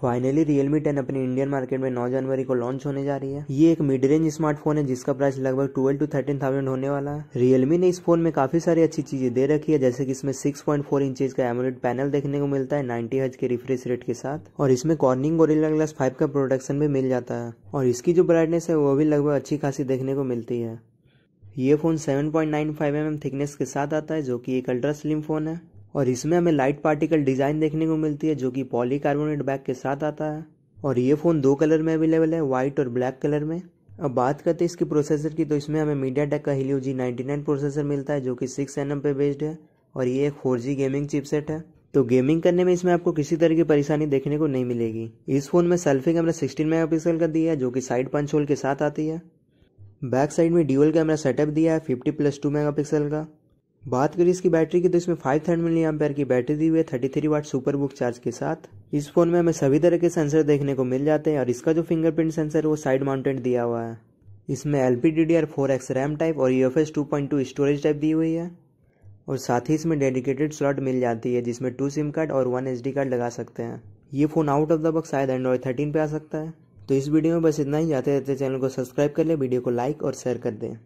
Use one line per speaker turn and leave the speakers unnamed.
finally Realme ten अपने Indian market में 9 जनवरी को लॉन्च होने जा रही है ये एक मिड रेंज स्मार्टफोन है जिसका प्राइस लगभग ट्वेल्व टू थर्टीन थाउजेंड होने वाला है रियलमी ने इस फोन में काफी सारी अच्छी चीजें दे रखी है जैसे कि इसमें 6.4 पॉइंट फोर इंचेज का एमोलेट पैनल देखने को मिलता है नाइन्टी हज के रिफ्रेश रेट के साथ और इसमें कॉर्निंग गोरिल्ला ग्लास फाइव का प्रोडक्शन भी मिल जाता है और इसकी जो ब्राइटनेस है वो भी लगभग अच्छी खासी देखने को मिलती है ये phone seven point nine five M M thickness के साथ आता है जो कि एक अल्ट्रा स्लिम फोन है और इसमें हमें लाइट पार्टिकल डिज़ाइन देखने को मिलती है जो कि पॉलीकार्बोनेट बैग के साथ आता है और ये फ़ोन दो कलर में अवेलेबल है वाइट और ब्लैक कलर में अब बात करते हैं इसके प्रोसेसर की तो इसमें हमें मीडिया टेक का Helio G ninety nine processor मिलता है जो कि सिक्स एन पे बेस्ड है और ये एक फोर जी गेमिंग चिपसेट है तो गेमिंग करने में इसमें आपको किसी तरह की परेशानी देखने को नहीं मिलेगी इस फोन में selfie camera sixteen mega pixel का दिया है जो कि साइड पंच होल के साथ आती है बैक साइड में ड्यूअल कैमरा सेटअप दिया है fifty plus two mega pixel का बात करें इसकी बैटरी की तो इसमें फाइव थर्ड मिली एम्पेयर की बैटरी दी हुई है थर्टी थ्री वाट सुपर बुक चार्ज के साथ इस फोन में हमें सभी तरह के सेंसर देखने को मिल जाते हैं और इसका जो फिंगरप्रिंट सेंसर है वो साइड माउंटेड दिया हुआ है इसमें L P D D R four X RAM type और U F S two point two storage type दी हुई है और साथ ही इसमें डेडिकेटेड स्लॉट मिल जाती है जिसमें टू सिम कार्ड और वन एच डी कार्ड लगा सकते हैं ये phone out of the box शायद एंड्रॉयड थर्टीन पे आ सकता है तो इस वीडियो में बस इतना ही जाते रहते चैनल को सब्सक्राइब कर लें वीडियो को लाइक और शेयर कर दें